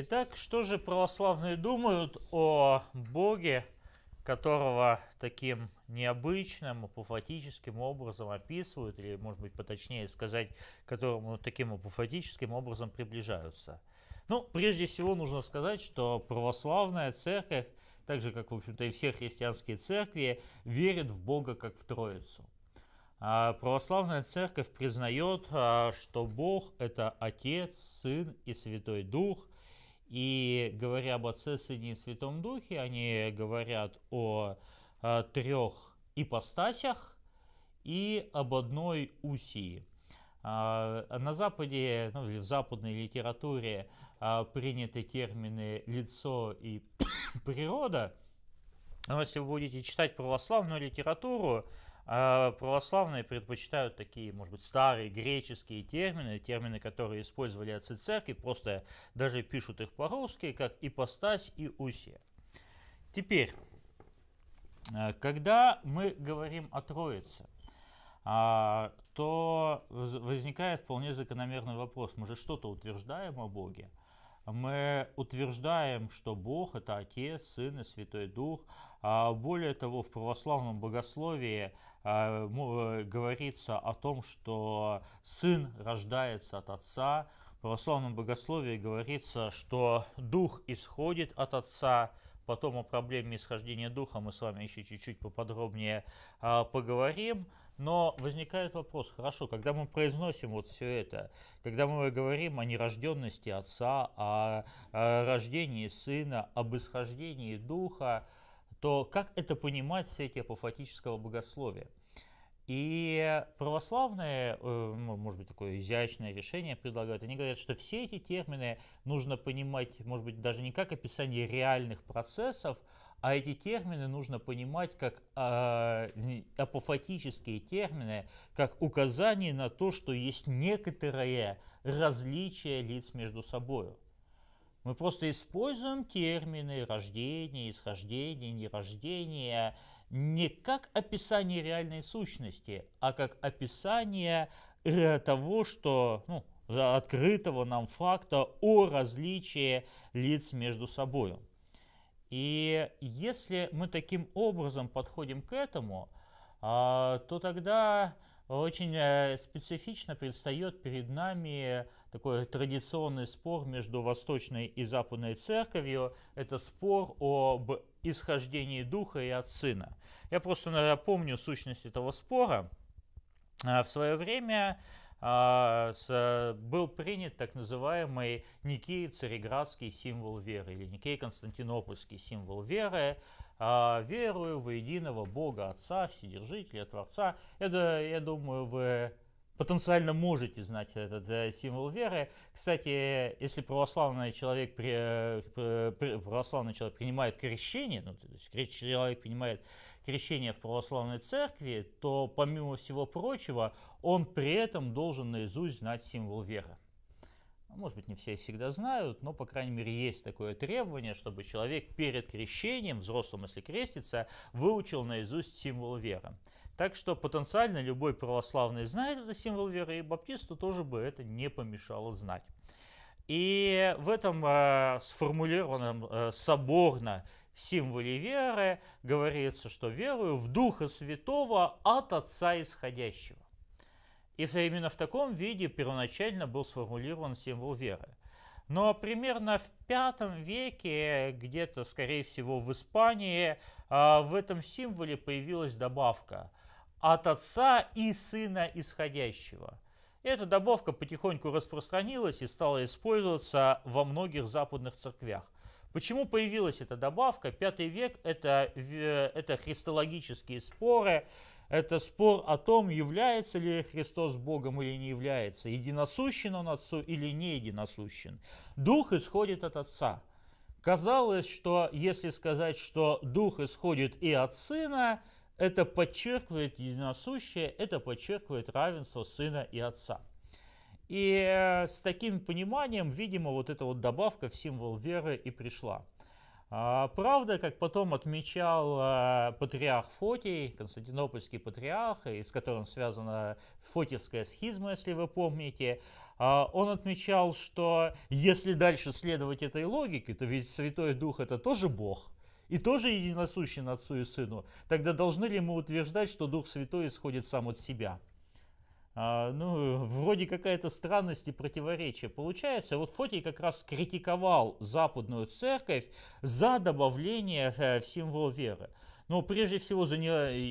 Итак, что же православные думают о Боге, которого таким необычным, апофатическим образом описывают, или, может быть, поточнее сказать, которому таким апофатическим образом приближаются? Ну, прежде всего нужно сказать, что православная церковь, так же, как, в общем-то, и все христианские церкви, верит в Бога как в Троицу. А православная церковь признает, а, что Бог – это Отец, Сын и Святой Дух, и говоря об Отце, Сыне и Святом Духе, они говорят о, о э, трех ипостасях и об одной усии. А, на Западе, ну, в западной литературе а, приняты термины «лицо» и «природа». Но если вы будете читать православную литературу, а православные предпочитают такие, может быть, старые греческие термины, термины, которые использовали отцы церкви, просто даже пишут их по-русски, как ипостась и усия. Теперь, а, когда мы говорим о Троице, а, то возникает вполне закономерный вопрос. Мы же что-то утверждаем о Боге мы утверждаем, что Бог – это Отец, Сын и Святой Дух. А более того, в православном богословии а, говорится о том, что Сын рождается от Отца. В православном богословии говорится, что Дух исходит от Отца – Потом о проблеме исхождения духа мы с вами еще чуть-чуть поподробнее а, поговорим. Но возникает вопрос, хорошо, когда мы произносим вот все это, когда мы говорим о нерожденности отца, о, о рождении сына, об исхождении духа, то как это понимать в свете апофатического богословия? И православные, э, ну, может быть, такое изящное решение предлагают. Они говорят, что все эти термины нужно понимать, может быть, даже не как описание реальных процессов, а эти термины нужно понимать как э, апофатические термины, как указание на то, что есть некоторое различие лиц между собой. Мы просто используем термины рождение, исхождение, нерождение, не как описание реальной сущности, а как описание э, того, что ну, открытого нам факта о различии лиц между собой. И если мы таким образом подходим к этому, а, то тогда очень э, специфично предстает перед нами такой традиционный спор между Восточной и Западной Церковью. Это спор об исхождении Духа и от Сына. Я просто напомню сущность этого спора. А, в свое время а, э, был принят так называемый Никей Цареградский символ веры или Никей Константинопольский символ веры. А, Верую во единого Бога Отца, Вседержителя, Творца. Это, я думаю, вы потенциально можете знать этот э, символ веры. Кстати, если православный человек, э, православный человек принимает крещение, ну, то есть человек принимает крещение в православной церкви, то помимо всего прочего, он при этом должен наизусть знать символ веры. Может быть, не все всегда знают, но, по крайней мере, есть такое требование, чтобы человек перед крещением, взрослым, если крестится, выучил наизусть символ веры. Так что потенциально любой православный знает этот символ веры, и баптисту тоже бы это не помешало знать. И в этом э, сформулированном э, соборно символе веры говорится, что верую в Духа Святого от Отца Исходящего. И именно в таком виде первоначально был сформулирован символ веры. Но примерно в V веке, где-то, скорее всего, в Испании, э, в этом символе появилась добавка – от Отца и Сына исходящего. Эта добавка потихоньку распространилась и стала использоваться во многих западных церквях. Почему появилась эта добавка? Пятый век это, – это христологические споры, это спор о том, является ли Христос Богом или не является, единосущен Он Отцу или не единосущен. Дух исходит от Отца. Казалось, что если сказать, что Дух исходит и от Сына – это подчеркивает единосущее, это подчеркивает равенство сына и отца. И э, с таким пониманием, видимо, вот эта вот добавка в символ веры и пришла. А, правда, как потом отмечал э, патриарх Фотий, константинопольский патриарх, с которым связана фотиевская схизма, если вы помните, а, он отмечал, что если дальше следовать этой логике, то ведь Святой Дух это тоже Бог – и тоже единосущен Отцу и Сыну, тогда должны ли мы утверждать, что Дух Святой исходит сам от себя? А, ну, вроде какая-то странность и противоречие получается. Вот Фотий как раз критиковал западную церковь за добавление э, в символ веры. Но прежде всего за не...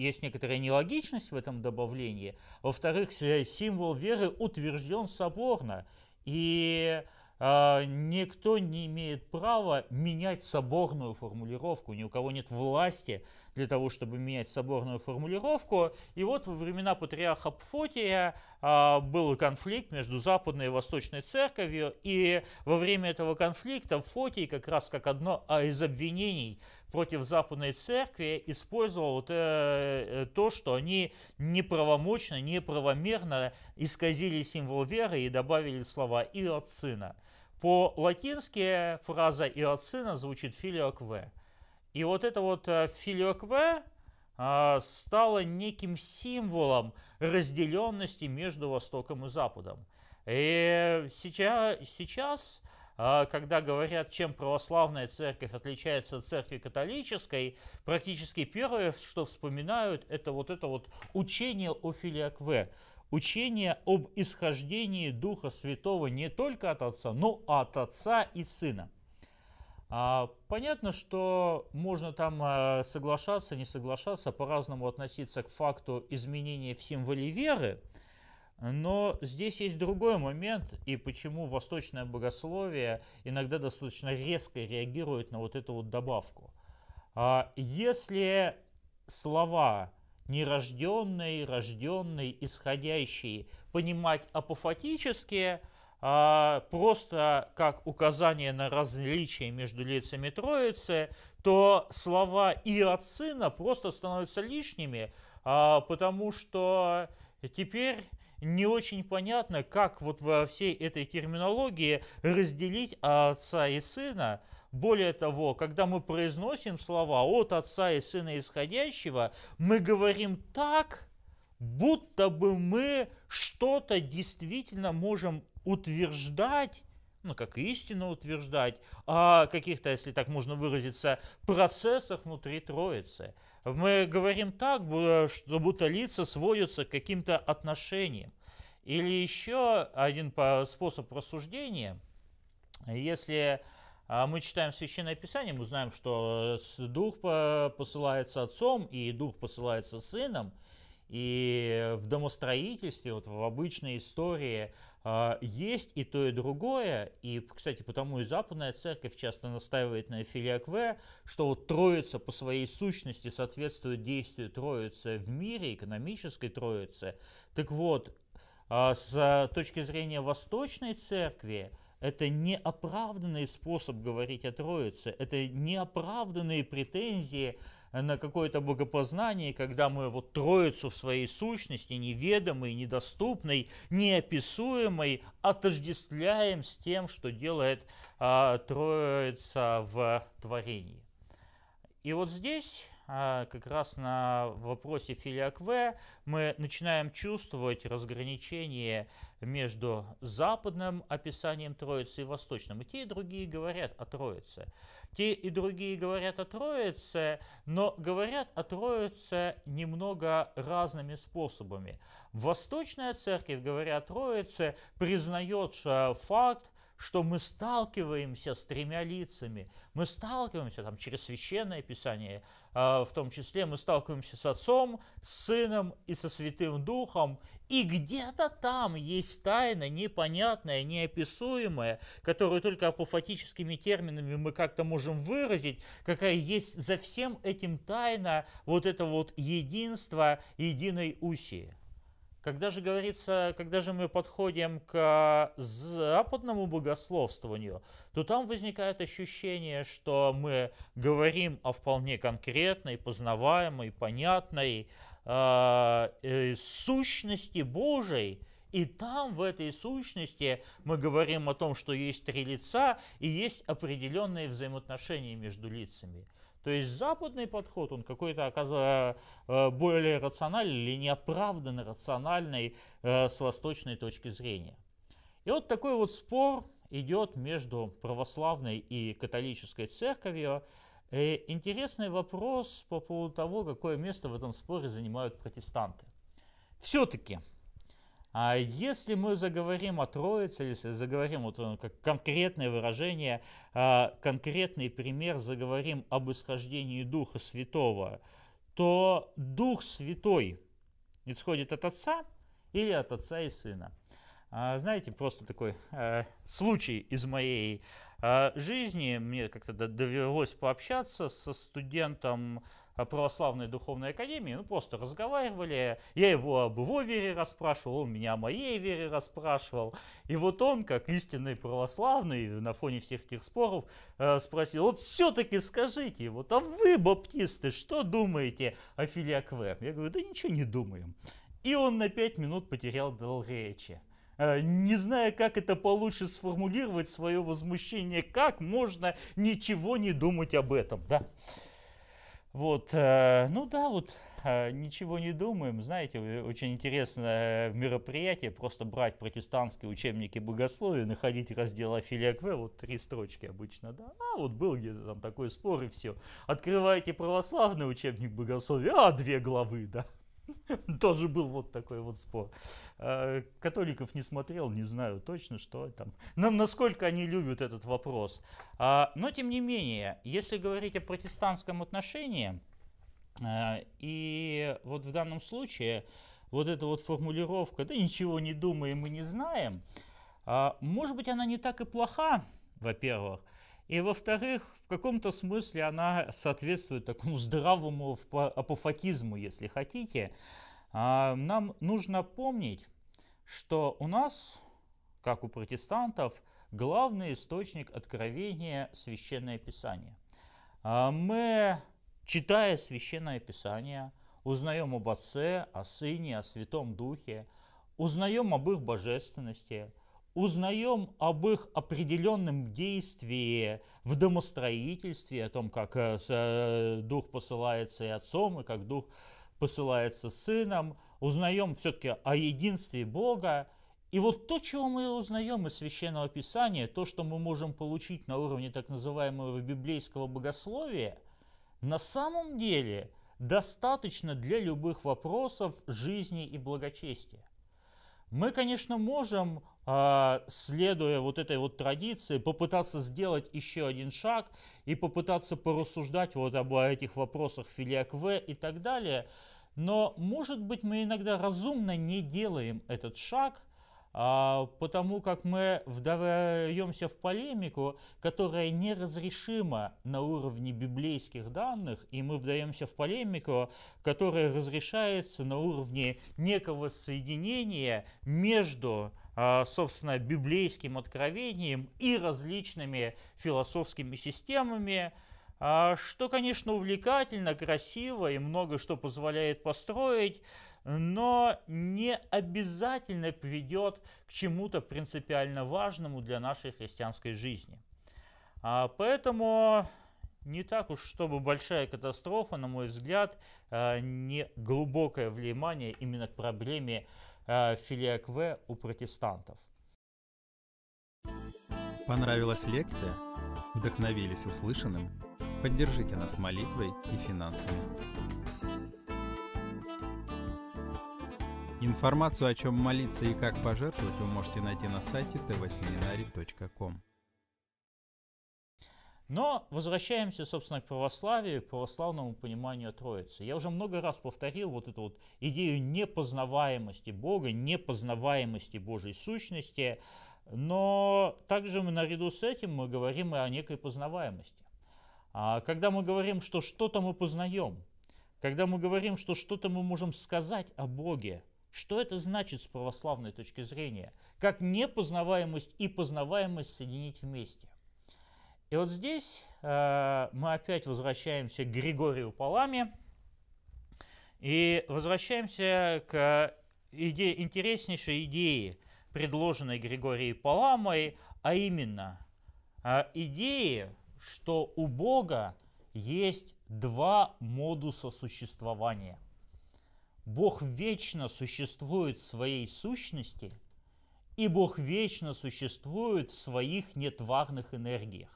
есть некоторая нелогичность в этом добавлении. Во-вторых, э, символ веры утвержден соборно. И а, никто не имеет права менять соборную формулировку, ни у кого нет власти для того, чтобы менять соборную формулировку. И вот во времена патриарха Пфотия а, был конфликт между Западной и Восточной Церковью, и во время этого конфликта Фотий как раз как одно а, из обвинений против Западной Церкви использовал э, э, то, что они неправомочно, неправомерно исказили символ веры и добавили слова «и от Сына». По-латински фраза «иоцина» звучит «филиокве». И вот это вот э, «филиокве» э, стало неким символом разделенности между Востоком и Западом. И сейчас, сейчас э, когда говорят, чем православная церковь отличается от церкви католической, практически первое, что вспоминают, это вот это вот учение о филиакве учение об исхождении Духа Святого не только от Отца, но от Отца и Сына. А, понятно, что можно там э, соглашаться, не соглашаться, по-разному относиться к факту изменения в символе веры, но здесь есть другой момент, и почему восточное богословие иногда достаточно резко реагирует на вот эту вот добавку. А, если слова нерожденные, рожденные, исходящие, понимать апофатические, а, просто как указание на различие между лицами Троицы, то слова и от сына просто становятся лишними, а, потому что теперь не очень понятно, как вот во всей этой терминологии разделить отца и сына, более того, когда мы произносим слова «от Отца и Сына Исходящего», мы говорим так, будто бы мы что-то действительно можем утверждать, ну, как истину утверждать, о каких-то, если так можно выразиться, процессах внутри Троицы. Мы говорим так, что будто лица сводятся к каким-то отношениям. Или еще один способ рассуждения, если а мы читаем Священное Писание, мы знаем, что э, Дух э, посылается Отцом, и Дух посылается Сыном, и в домостроительстве, вот в обычной истории э, есть и то, и другое. И, кстати, потому и Западная Церковь часто настаивает на филиакве, что вот Троица по своей сущности соответствует действию Троицы в мире, экономической Троицы. Так вот, с точки зрения Восточной Церкви, это неоправданный способ говорить о Троице, это неоправданные претензии на какое-то богопознание, когда мы вот Троицу в своей сущности, неведомой, недоступной, неописуемой, отождествляем с тем, что делает а, Троица в творении. И вот здесь а, как раз на вопросе филиакве мы начинаем чувствовать разграничение между западным описанием Троицы и восточным. И те, и другие говорят о Троице. Те и другие говорят о Троице, но говорят о Троице немного разными способами. Восточная церковь, говоря о Троице, признает факт, что мы сталкиваемся с тремя лицами. Мы сталкиваемся там, через священное писание, а, в том числе мы сталкиваемся с Отцом, с Сыном и со Святым Духом. И где-то там есть тайна непонятная, неописуемая, которую только апофатическими терминами мы как-то можем выразить, какая есть за всем этим тайна вот этого вот единства единой усии. Когда же говорится, когда же мы подходим к западному богословствованию, то там возникает ощущение, что мы говорим о вполне конкретной, познаваемой, понятной э, э, сущности Божией, и там, в этой сущности, мы говорим о том, что есть три лица и есть определенные взаимоотношения между лицами – то есть западный подход, он какой-то оказывается э, более рациональный или неоправданно рациональный э, с восточной точки зрения. И вот такой вот спор идет между православной и католической церковью. И э, интересный вопрос по поводу того, какое место в этом споре занимают протестанты. Все-таки а если мы заговорим о Троице, если заговорим вот, э, как конкретное выражение, а, конкретный пример, заговорим об исхождении Духа Святого, то Дух Святой исходит от Отца или от Отца и Сына. А, знаете, просто такой э, случай из моей э, жизни. Мне как-то довелось пообщаться со студентом православной духовной академии, ну просто разговаривали, я его об его вере расспрашивал, он меня о моей вере расспрашивал, и вот он, как истинный православный, на фоне всех этих споров, э, спросил, вот все-таки скажите, вот а вы, баптисты, что думаете о филиакве? Я говорю, да ничего не думаем. И он на пять минут потерял дал речи э, не зная, как это получше сформулировать свое возмущение, как можно ничего не думать об этом, да? Вот, э, ну да, вот э, ничего не думаем. Знаете, э, очень интересное мероприятие, просто брать протестантские учебники богословия, находить раздел Афилиакве, вот три строчки обычно, да, а вот был где-то там такой спор и все. Открываете православный учебник богословия, а две главы, да. тоже был вот такой вот спор. А, католиков не смотрел, не знаю точно, что там, насколько они любят этот вопрос. А, но, тем не менее, если говорить о протестантском отношении, а, и вот в данном случае вот эта вот формулировка «да ничего не думаем и не знаем», может быть, она не так и плоха, во-первых, и во-вторых, в каком-то смысле она соответствует такому здравому апофатизму, если хотите. А, нам нужно помнить, что у нас, как у протестантов, главный источник откровения – Священное Писание. А, мы, читая Священное Писание, узнаем об Отце, о Сыне, о Святом Духе, узнаем об их божественности – узнаем об их определенном действии в домостроительстве, о том, как э, э, дух посылается и отцом, и как дух посылается сыном, узнаем все-таки о единстве Бога. И вот то, чего мы узнаем из Священного Писания, то, что мы можем получить на уровне так называемого библейского богословия, на самом деле достаточно для любых вопросов жизни и благочестия. Мы, конечно, можем, а, следуя вот этой вот традиции, попытаться сделать еще один шаг и попытаться порассуждать вот об этих вопросах филиакве и так далее. Но, может быть, мы иногда разумно не делаем этот шаг, а, потому как мы вдаемся в полемику, которая неразрешима на уровне библейских данных, и мы вдаемся в полемику, которая разрешается на уровне некого соединения между а, собственно, библейским откровением и различными философскими системами, а, что, конечно, увлекательно, красиво и много что позволяет построить, но не обязательно приведет к чему-то принципиально важному для нашей христианской жизни. А, поэтому не так уж, чтобы большая катастрофа, на мой взгляд, э, не глубокое влияние именно к проблеме э, филиакве у протестантов. Понравилась лекция? Вдохновились услышанным? Поддержите нас молитвой и финансами. Информацию, о чем молиться и как пожертвовать, вы можете найти на сайте tvseminary.com. Но возвращаемся, собственно, к православию, к православному пониманию Троицы. Я уже много раз повторил вот эту вот идею непознаваемости Бога, непознаваемости Божьей сущности, но также мы наряду с этим мы говорим и о некой познаваемости. А когда мы говорим, что что-то мы познаем, когда мы говорим, что что-то мы можем сказать о Боге, что это значит с православной точки зрения? Как непознаваемость и познаваемость соединить вместе? И вот здесь э, мы опять возвращаемся к Григорию Паламе и возвращаемся к иде интереснейшей идее, предложенной Григорией Паламой, а именно э, идее, что у Бога есть два модуса существования – Бог вечно существует в своей сущности, и Бог вечно существует в своих нетварных энергиях.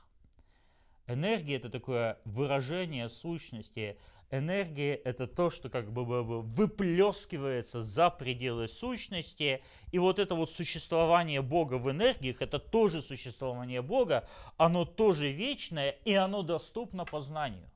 Энергия – это такое выражение сущности. Энергия – это то, что как бы выплескивается за пределы сущности. И вот это вот существование Бога в энергиях – это тоже существование Бога. Оно тоже вечное, и оно доступно познанию.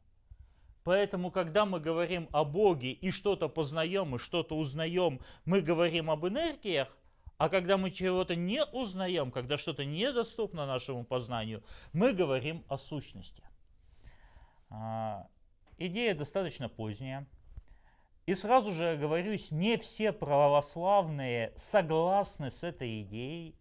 Поэтому, когда мы говорим о Боге и что-то познаем, и что-то узнаем, мы говорим об энергиях, а когда мы чего-то не узнаем, когда что-то недоступно нашему познанию, мы говорим о сущности. А, идея достаточно поздняя. И сразу же оговорюсь, не все православные согласны с этой идеей.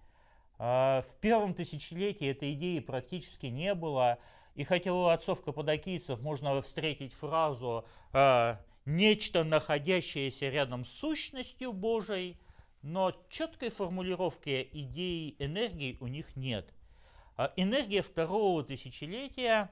А, в первом тысячелетии этой идеи практически не было. И хотя у отцов каппадокийцев можно встретить фразу э, «нечто, находящееся рядом с сущностью Божией», но четкой формулировки идеи энергии у них нет. Э, энергия второго тысячелетия,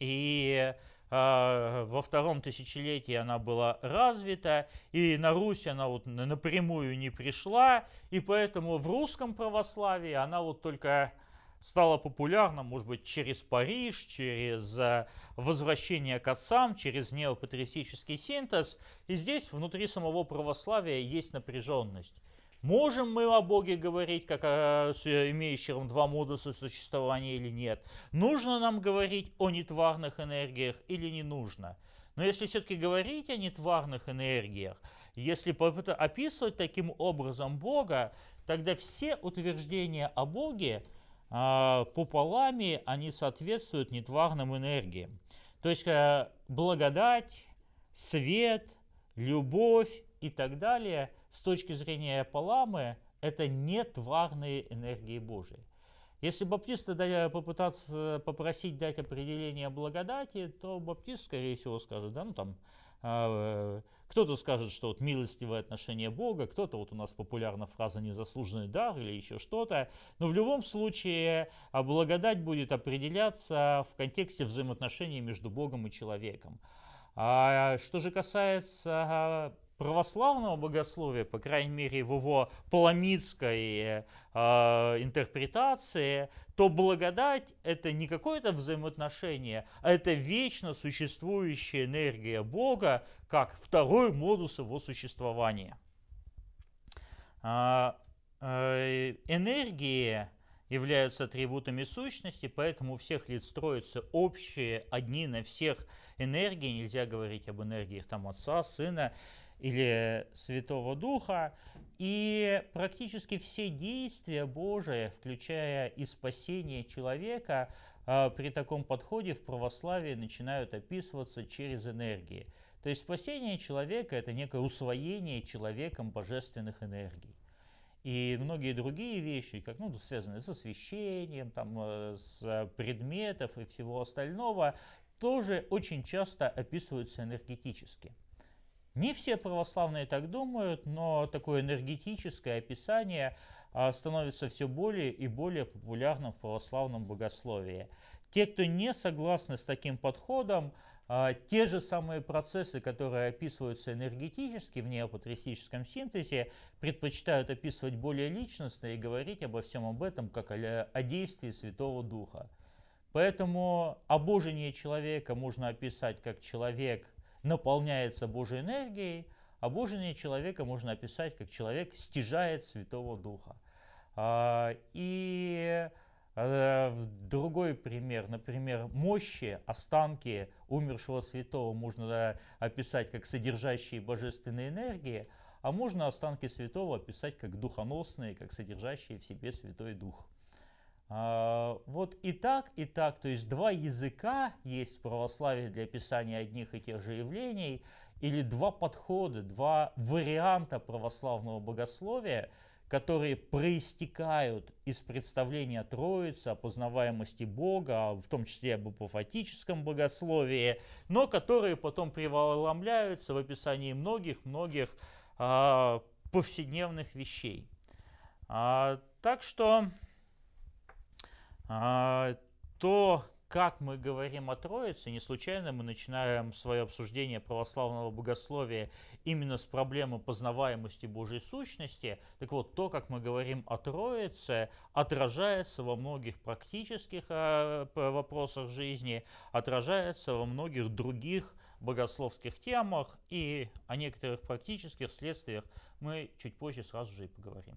и э, во втором тысячелетии она была развита, и на Русь она вот напрямую не пришла, и поэтому в русском православии она вот только стало популярно, может быть, через Париж, через э, возвращение к отцам, через неопатристический синтез. И здесь внутри самого православия есть напряженность. Можем мы о Боге говорить, как о имеющем два модуса существования или нет? Нужно нам говорить о нетварных энергиях или не нужно? Но если все-таки говорить о нетварных энергиях, если описывать таким образом Бога, тогда все утверждения о Боге – а, куполами, они соответствуют нетварным энергиям. То есть э, благодать, свет, любовь и так далее с точки зрения Паламы – это нетварные энергии Божии. Если баптиста э, попытаться э, попросить дать определение благодати, то баптист, скорее всего, скажет, да, ну там, а, кто-то скажет, что вот милостивое отношение Бога, кто-то вот у нас популярна фраза «незаслуженный дар» или еще что-то. Но в любом случае а, благодать будет определяться в контексте взаимоотношений между Богом и человеком. А что же касается а, православного богословия, по крайней мере в его паламидской э, интерпретации, то благодать – это не какое-то взаимоотношение, а это вечно существующая энергия Бога, как второй модус его существования. Э, э, энергии являются атрибутами сущности, поэтому у всех лиц строятся общие, одни на всех энергии. Нельзя говорить об энергиях там, Отца, Сына или Святого Духа, и практически все действия Божие, включая и спасение человека, а, при таком подходе в православии начинают описываться через энергии. То есть спасение человека – это некое усвоение человеком божественных энергий и многие другие вещи, как, ну, связанные с освещением, там, э, с предметов и всего остального, тоже очень часто описываются энергетически. Не все православные так думают, но такое энергетическое описание а, становится все более и более популярным в православном богословии. Те, кто не согласны с таким подходом, а, те же самые процессы, которые описываются энергетически в неопатристическом синтезе, предпочитают описывать более личностно и говорить обо всем об этом как о действии Святого Духа. Поэтому обожение человека можно описать как человек – наполняется Божьей энергией, а Божье человека можно описать как человек стяжает Святого Духа. А, и а, Другой пример, например, мощи, останки умершего святого можно описать как содержащие божественные энергии, а можно останки святого описать как духоносные, как содержащие в себе Святой Дух. А, вот и так, и так, то есть два языка есть в православии для описания одних и тех же явлений, или два подхода, два варианта православного богословия, которые проистекают из представления Троицы, опознаваемости Бога, в том числе об апофатическом богословии, но которые потом преваломляются в описании многих-многих а, повседневных вещей. А, так что а, то, как мы говорим о Троице, не случайно мы начинаем свое обсуждение православного богословия именно с проблемы познаваемости Божьей сущности. Так вот, то, как мы говорим о Троице, отражается во многих практических а, вопросах жизни, отражается во многих других богословских темах, и о некоторых практических следствиях мы чуть позже сразу же и поговорим.